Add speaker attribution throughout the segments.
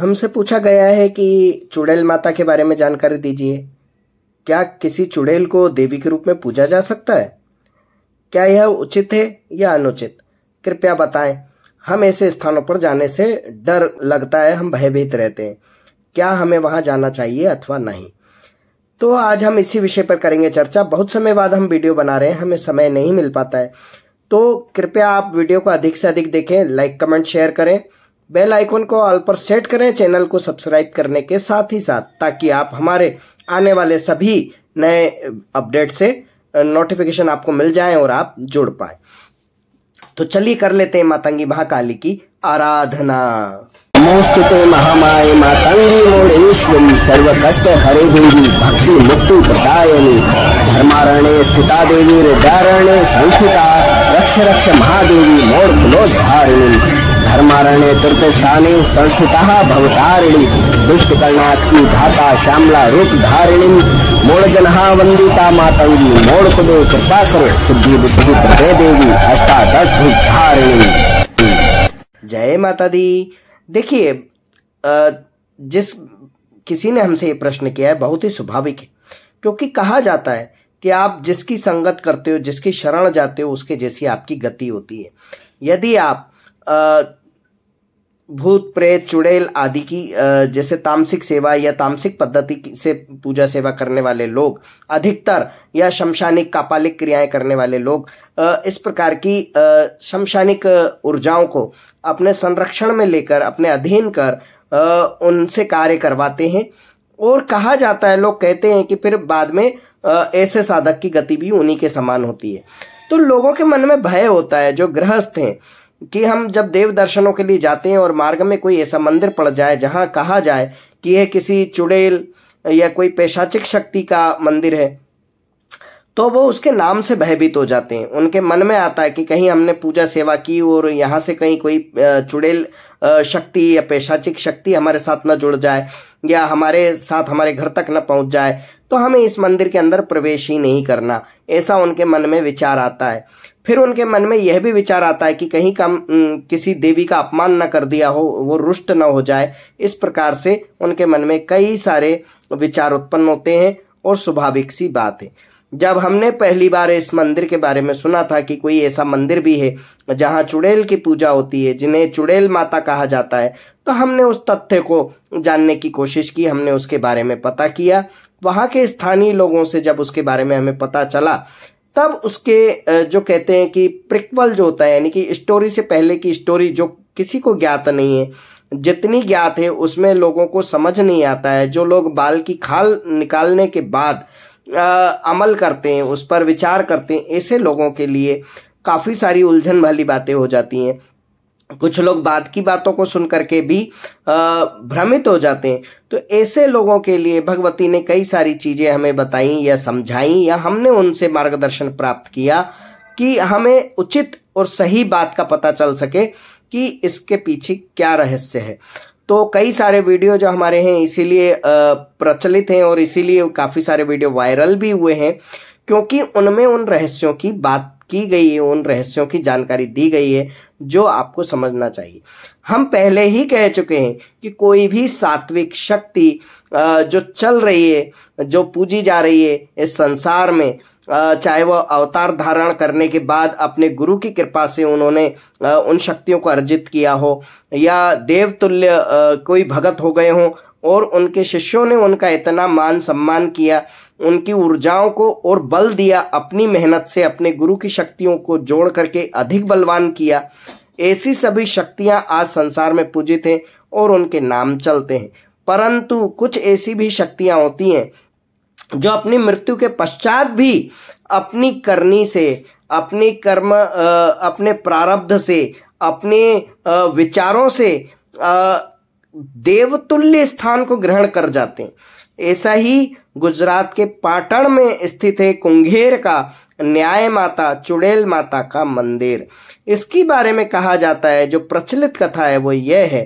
Speaker 1: हमसे पूछा गया है कि चुड़ैल माता के बारे में जानकारी दीजिए क्या किसी चुड़ैल को देवी के रूप में पूजा जा सकता है क्या यह उचित है या अनुचित कृपया बताएं हम ऐसे स्थानों पर जाने से डर लगता है हम भयभीत रहते हैं क्या हमें वहां जाना चाहिए अथवा नहीं तो आज हम इसी विषय पर करेंगे चर्चा बहुत समय बाद हम वीडियो बना रहे हैं हमें समय नहीं मिल पाता है तो कृपया आप वीडियो को अधिक से अधिक देखें लाइक कमेंट शेयर करें बेल आइकन को ऑल पर सेट करें चैनल को सब्सक्राइब करने के साथ ही साथ ताकि आप हमारे आने वाले सभी नए अपडेट से नोटिफिकेशन आपको मिल जाए और आप जुड़ पाए तो चलिए कर लेते हैं मातंगी महाकाली की आराधना नमोस्तुते मातंगी मोड़ेश्वरी सर्व कष्ट हरे देवी भक्ति मुक्ति प्रदायनी धर्मारण्य स्थिता देवी संस्थिता रक्ष रक्ष महादेवी मोड़ कुलोद्धारिणी धर्मारण्य तीर्थस्थाने संस्थिता भवतारिणी दुष्टकर्णात्मी धाता श्यामला रूप धारिणी मूलजन वंदिता मातंगी मोड़ को कृपा करो सिद्धि बुद्धि प्रदे देवी अष्टादश धारिणी जय माता दी देखिए जिस किसी ने हमसे ये प्रश्न किया है बहुत ही स्वाभाविक है क्योंकि कहा जाता है कि आप जिसकी संगत करते हो जिसकी शरण जाते हो उसके जैसी आपकी गति होती है यदि आप भूत प्रेत चुड़ैल आदि की जैसे तामसिक सेवा या तामसिक पद्धति से पूजा सेवा करने वाले लोग अधिकतर या शमशानिक कापालिक क्रियाएं करने वाले लोग इस प्रकार की शमशानिक ऊर्जाओं को अपने संरक्षण में लेकर अपने अधीन कर उनसे कार्य करवाते हैं और कहा जाता है लोग कहते हैं कि फिर बाद में ऐसे साधक की गति भी उन्हीं के समान होती है तो लोगों के मन में भय होता है जो गृहस्थ हैं कि हम जब देव दर्शनों के लिए जाते हैं और मार्ग में कोई ऐसा मंदिर पड़ जाए जहाँ कहा जाए कि यह किसी चुड़ैल या कोई पेशाचिक शक्ति का मंदिर है तो वो उसके नाम से भयभीत हो जाते हैं उनके मन में आता है कि कहीं हमने पूजा सेवा की और यहाँ से कहीं कोई चुड़ैल शक्ति या पेशाचिक शक्ति हमारे साथ न जुड़ जाए या हमारे साथ हमारे घर तक न पहुँच जाए तो हमें इस मंदिर के अंदर प्रवेश ही नहीं करना ऐसा उनके मन में विचार आता है फिर उनके मन में यह भी विचार आता है कि कहीं कम किसी देवी का अपमान न कर दिया हो वो रुष्ट न हो जाए इस प्रकार से उनके मन में कई सारे विचार उत्पन्न होते हैं और स्वाभाविक सी बात है जब हमने पहली बार इस मंदिर के बारे में सुना था कि कोई ऐसा मंदिर भी है जहाँ चुड़ैल की पूजा होती है जिन्हें चुड़ैल माता कहा जाता है तो हमने उस तथ्य को जानने की कोशिश की हमने उसके बारे में पता किया वहाँ के स्थानीय लोगों से जब उसके बारे में हमें पता चला तब उसके जो कहते हैं कि प्रिक्वल जो होता है यानी कि स्टोरी से पहले की स्टोरी जो किसी को ज्ञात नहीं है जितनी ज्ञात है उसमें लोगों को समझ नहीं आता है जो लोग बाल की खाल निकालने के बाद आ, अमल करते हैं उस पर विचार करते हैं ऐसे लोगों के लिए काफ़ी सारी उलझन वाली बातें हो जाती हैं कुछ लोग बाद की बातों को सुन करके भी भ्रमित हो जाते हैं तो ऐसे लोगों के लिए भगवती ने कई सारी चीज़ें हमें बताई या समझाई या हमने उनसे मार्गदर्शन प्राप्त किया कि हमें उचित और सही बात का पता चल सके कि इसके पीछे क्या रहस्य है तो कई सारे वीडियो जो हमारे हैं इसीलिए प्रचलित हैं और इसीलिए काफ़ी सारे वीडियो वायरल भी हुए हैं क्योंकि उनमें उन रहस्यों की बात की गई है उन रहस्यों की जानकारी दी गई है जो आपको समझना चाहिए हम पहले ही कह चुके हैं कि कोई भी सात्विक शक्ति जो चल रही है जो पूजी जा रही है इस संसार में चाहे वह अवतार धारण करने के बाद अपने गुरु की कृपा से उन्होंने उन शक्तियों को अर्जित किया हो या देवतुल्य कोई भगत हो गए हों और उनके शिष्यों ने उनका इतना मान सम्मान किया उनकी ऊर्जाओं को और बल दिया अपनी मेहनत से अपने गुरु की शक्तियों को जोड़ करके अधिक बलवान किया ऐसी सभी शक्तियां आज संसार में पूजित हैं और उनके नाम चलते हैं परंतु कुछ ऐसी भी शक्तियां होती हैं जो अपनी मृत्यु के पश्चात भी अपनी करनी से अपने कर्म अपने प्रारब्ध से अपने विचारों से देवतुल्य स्थान को ग्रहण कर जाते हैं ऐसा ही गुजरात के पाटण में स्थित है कुंघेर का न्याय माता चुड़ैल माता का मंदिर इसकी बारे में कहा जाता है जो प्रचलित कथा है वो यह है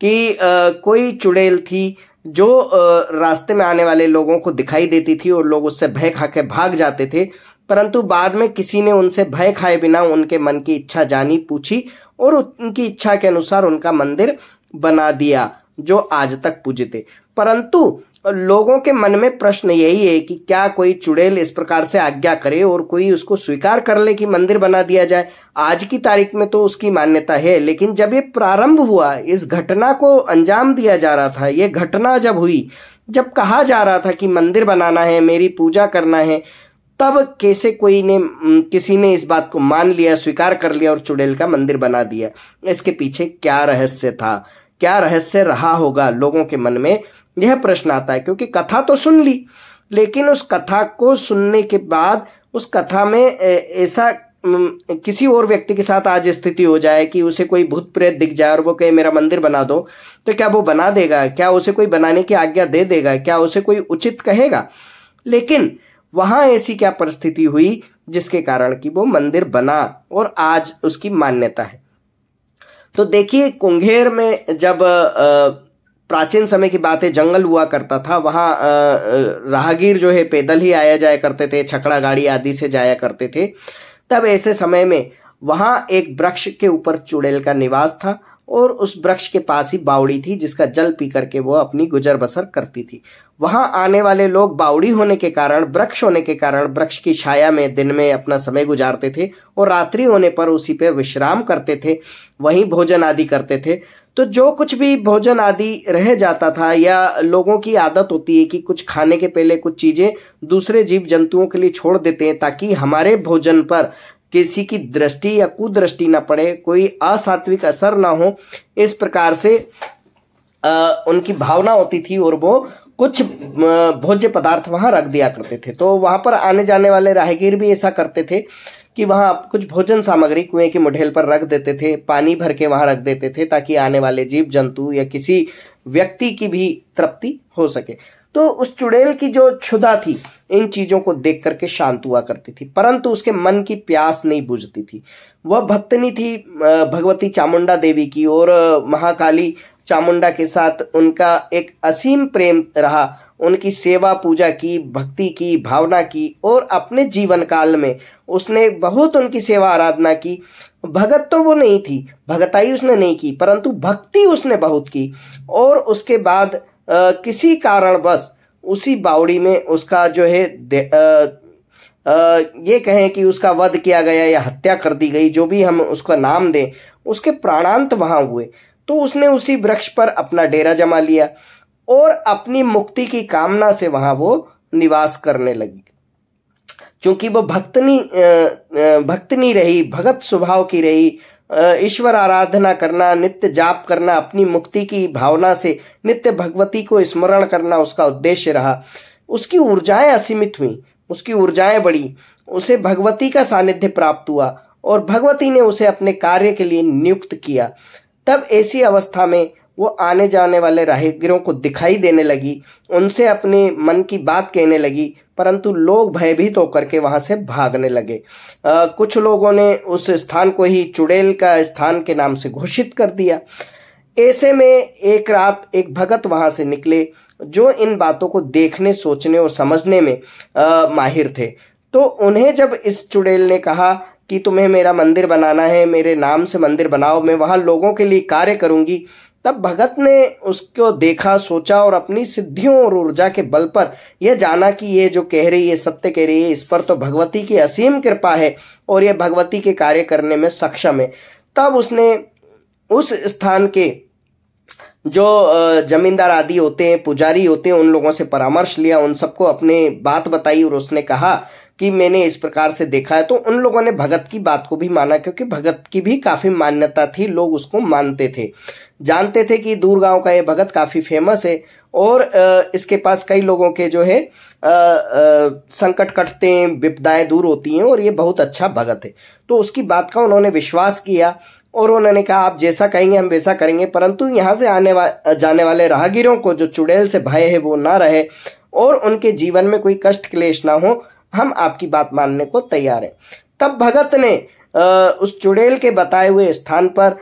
Speaker 1: कि आ, कोई चुड़ैल थी जो आ, रास्ते में आने वाले लोगों को दिखाई देती थी और लोग उससे भय खा के भाग जाते थे परंतु बाद में किसी ने उनसे भय खाए बिना उनके मन की इच्छा जानी पूछी और उनकी इच्छा के अनुसार उनका मंदिर बना दिया जो आज तक पूजते परंतु लोगों के मन में प्रश्न यही है कि क्या कोई चुड़ैल इस प्रकार से आज्ञा करे और कोई उसको स्वीकार कर ले कि मंदिर बना दिया जाए आज की तारीख में तो उसकी मान्यता है लेकिन जब ये प्रारंभ हुआ इस घटना को अंजाम दिया जा रहा था ये घटना जब हुई जब कहा जा रहा था कि मंदिर बनाना है मेरी पूजा करना है तब कैसे कोई ने किसी ने इस बात को मान लिया स्वीकार कर लिया और चुड़ैल का मंदिर बना दिया इसके पीछे क्या रहस्य था क्या रहस्य रहा होगा लोगों के मन में यह प्रश्न आता है क्योंकि कथा तो सुन ली लेकिन उस कथा को सुनने के बाद उस कथा में ऐसा किसी और व्यक्ति के साथ आज स्थिति हो जाए कि उसे कोई भूत प्रेत दिख जाए और वो कहे मेरा मंदिर बना दो तो क्या वो बना देगा क्या उसे कोई बनाने की आज्ञा दे देगा क्या उसे कोई उचित कहेगा लेकिन वहां ऐसी क्या परिस्थिति हुई जिसके कारण कि वो मंदिर बना और आज उसकी मान्यता है तो देखिए कुंघेर में जब प्राचीन समय की बात है जंगल हुआ करता था वहाँ राहगीर जो है पैदल ही आया जाया करते थे छकड़ा गाड़ी आदि से जाया करते थे तब ऐसे समय में वहाँ एक वृक्ष के ऊपर चुड़ैल का निवास था और उस वृक्ष के पास ही बावड़ी थी जिसका जल पी करके वो अपनी गुजर बसर करती थी वहां आने वाले लोग बावड़ी होने के कारण वृक्ष होने के कारण वृक्ष की छाया में दिन में अपना समय गुजारते थे और रात्रि होने पर उसी पे विश्राम करते थे वहीं भोजन आदि करते थे तो जो कुछ भी भोजन आदि रह जाता था या लोगों की आदत होती है कि कुछ खाने के पहले कुछ चीज़ें दूसरे जीव जंतुओं के लिए छोड़ देते हैं ताकि हमारे भोजन पर किसी की दृष्टि या कुदृष्टि ना पड़े कोई असात्विक असर ना हो इस प्रकार से आ, उनकी भावना होती थी और वो कुछ भोज्य पदार्थ वहां रख दिया करते थे तो वहां पर आने जाने वाले राहगीर भी ऐसा करते थे कि वहां कुछ भोजन सामग्री कुएं के मुढेल पर रख देते थे पानी भर के वहां रख देते थे ताकि आने वाले जीव जंतु या किसी व्यक्ति की भी तृप्ति हो सके तो उस चुड़ैल की जो क्षुदा थी इन चीजों को देख करके शांत हुआ करती थी परंतु उसके मन की प्यास नहीं बुझती थी वह भक्तनी थी भगवती चामुंडा देवी की और महाकाली चामुंडा के साथ उनका एक असीम प्रेम रहा उनकी सेवा पूजा की भक्ति की भावना की और अपने जीवन काल में उसने बहुत उनकी सेवा आराधना की भगत तो वो नहीं थी भगताई उसने नहीं की परंतु भक्ति उसने बहुत की और उसके बाद आ, किसी कारणवश उसी बावड़ी में उसका जो है आ, ये कहें कि उसका वध किया गया या हत्या कर दी गई जो भी हम उसका नाम दें उसके प्राणांत वहां हुए तो उसने उसी वृक्ष पर अपना डेरा जमा लिया और अपनी मुक्ति की कामना से वहां वो निवास करने लगी क्योंकि वो भक्तनी भक्तनी रही भगत स्वभाव की रही ईश्वर आराधना करना नित्य जाप करना अपनी मुक्ति की भावना से नित्य भगवती को स्मरण करना उसका उद्देश्य रहा उसकी ऊर्जाएं असीमित हुई उसकी ऊर्जाएं बढ़ी उसे भगवती का सानिध्य प्राप्त हुआ और भगवती ने उसे अपने कार्य के लिए नियुक्त किया तब ऐसी अवस्था में वो आने जाने वाले राहगीरों को दिखाई देने लगी उनसे अपने मन की बात कहने लगी परंतु लोग भयभीत होकर के वहाँ से भागने लगे आ, कुछ लोगों ने उस स्थान को ही चुड़ैल का स्थान के नाम से घोषित कर दिया ऐसे में एक रात एक भगत वहाँ से निकले जो इन बातों को देखने सोचने और समझने में आ, माहिर थे तो उन्हें जब इस चुड़ैल ने कहा कि तुम्हें मेरा मंदिर बनाना है मेरे नाम से मंदिर बनाओ मैं वहाँ लोगों के लिए कार्य करूँगी तब भगत ने उसको देखा सोचा और अपनी सिद्धियों और ऊर्जा के बल पर यह जाना कि ये जो कह रही है सत्य कह रही है इस पर तो भगवती की असीम कृपा है और यह भगवती के कार्य करने में सक्षम है तब उसने उस स्थान के जो जमींदार आदि होते हैं पुजारी होते हैं उन लोगों से परामर्श लिया उन सबको अपने बात बताई और उसने कहा कि मैंने इस प्रकार से देखा है तो उन लोगों ने भगत की बात को भी माना क्योंकि भगत की भी काफ़ी मान्यता थी लोग उसको मानते थे जानते थे कि दूर गांव का ये भगत काफ़ी फेमस है और इसके पास कई लोगों के जो है संकट कटते हैं विपदाएं दूर होती हैं और ये बहुत अच्छा भगत है तो उसकी बात का उन्होंने विश्वास किया और उन्होंने कहा आप जैसा कहेंगे हम वैसा करेंगे परंतु यहाँ से आने वा, जाने वाले राहगीरों को जो चुड़ैल से भय है वो ना रहे और उनके जीवन में कोई कष्ट क्लेश ना हो हम आपकी बात मानने को तैयार है तब भगत ने उस चुड़ैल के बताए हुए स्थान पर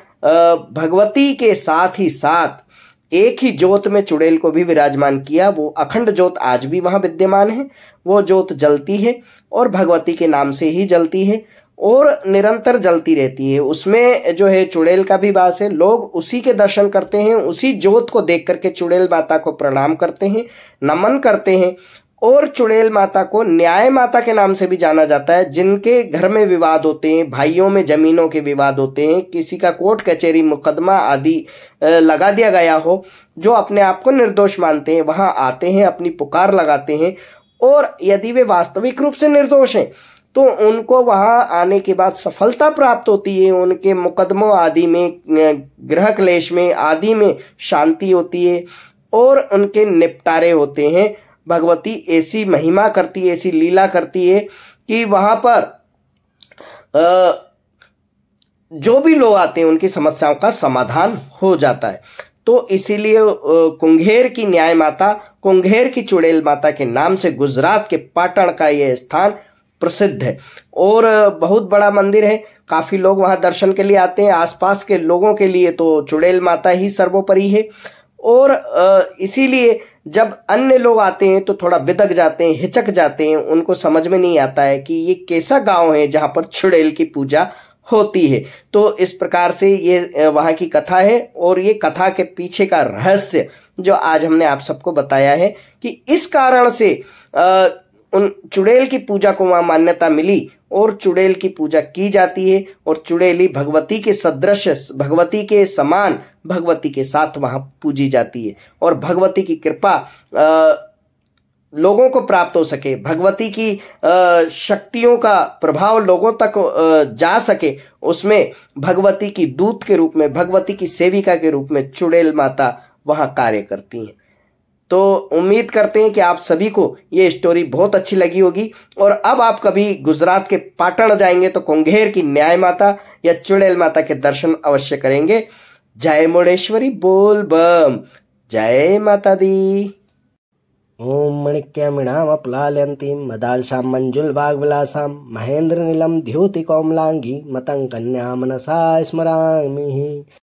Speaker 1: भगवती के साथ ही साथ एक ही ज्योत में चुड़ैल को भी विराजमान किया वो अखंड ज्योत आज भी वहां विद्यमान है वो ज्योत जलती है और भगवती के नाम से ही जलती है और निरंतर जलती रहती है उसमें जो है चुड़ैल का भी वास है लोग उसी के दर्शन करते हैं उसी ज्योत को देख करके चुड़ैल माता को प्रणाम करते हैं नमन करते हैं और चुड़ैल माता को न्याय माता के नाम से भी जाना जाता है जिनके घर में विवाद होते हैं भाइयों में जमीनों के विवाद होते हैं किसी का कोर्ट कचहरी मुकदमा आदि लगा दिया गया हो जो अपने आप को निर्दोष मानते हैं वहां आते हैं अपनी पुकार लगाते हैं और यदि वे वास्तविक रूप से निर्दोष हैं तो उनको वहां आने के बाद सफलता प्राप्त होती है उनके मुकदमों आदि में ग्रह क्लेश में आदि में शांति होती है और उनके निपटारे होते हैं भगवती ऐसी महिमा करती है ऐसी लीला करती है कि वहां पर जो भी लोग आते हैं उनकी समस्याओं का समाधान हो जाता है तो इसीलिए कुंघेर की न्याय माता कुंघेर की चुड़ैल माता के नाम से गुजरात के पाटण का यह स्थान प्रसिद्ध है और बहुत बड़ा मंदिर है काफ़ी लोग वहां दर्शन के लिए आते हैं आसपास के लोगों के लिए तो चुड़ैल माता ही सर्वोपरि है और इसीलिए जब अन्य लोग आते हैं तो थोड़ा बिदक जाते हैं हिचक जाते हैं उनको समझ में नहीं आता है कि ये कैसा गांव है जहां पर छुड़ैल की पूजा होती है तो इस प्रकार से ये वहां की कथा है और ये कथा के पीछे का रहस्य जो आज हमने आप सबको बताया है कि इस कारण से आ, उन चुड़ैल की पूजा को वहां मान्यता मिली और चुड़ैल की पूजा की जाती है और चुड़ैली भगवती के सदृश भगवती के समान भगवती के साथ वहाँ पूजी जाती है और भगवती की कृपा लोगों को प्राप्त हो सके भगवती की शक्तियों का प्रभाव लोगों तक जा सके उसमें भगवती की दूत के रूप में भगवती की सेविका के रूप में चुड़ैल माता वहां कार्य करती हैं तो उम्मीद करते हैं कि आप सभी को ये स्टोरी बहुत अच्छी लगी होगी और अब आप कभी गुजरात के पाटण जाएंगे तो कुंघेर की न्याय माता या चुड़ैल माता के दर्शन अवश्य करेंगे जय मुड़ेश्वरी बोल बम जय माता दी ओम मणिक्यमिणाम अपलालयंतीम मदालशाम मंजुल बागविलासाम महेंद्र नीलम ध्योति कोमलांगी मतंग कन्या मनसा स्मरा